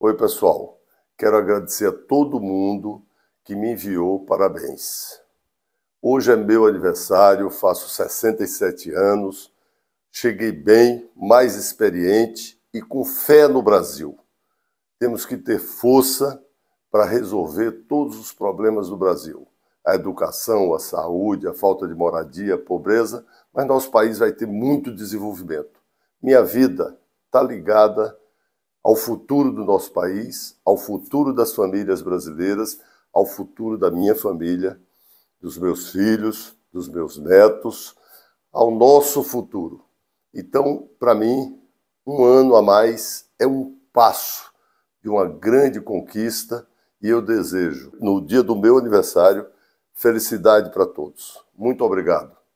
Oi, pessoal. Quero agradecer a todo mundo que me enviou parabéns. Hoje é meu aniversário, faço 67 anos, cheguei bem, mais experiente e com fé no Brasil. Temos que ter força para resolver todos os problemas do Brasil. A educação, a saúde, a falta de moradia, a pobreza, mas nosso país vai ter muito desenvolvimento. Minha vida está ligada ao futuro do nosso país, ao futuro das famílias brasileiras, ao futuro da minha família, dos meus filhos, dos meus netos, ao nosso futuro. Então, para mim, um ano a mais é um passo de uma grande conquista e eu desejo, no dia do meu aniversário, felicidade para todos. Muito obrigado.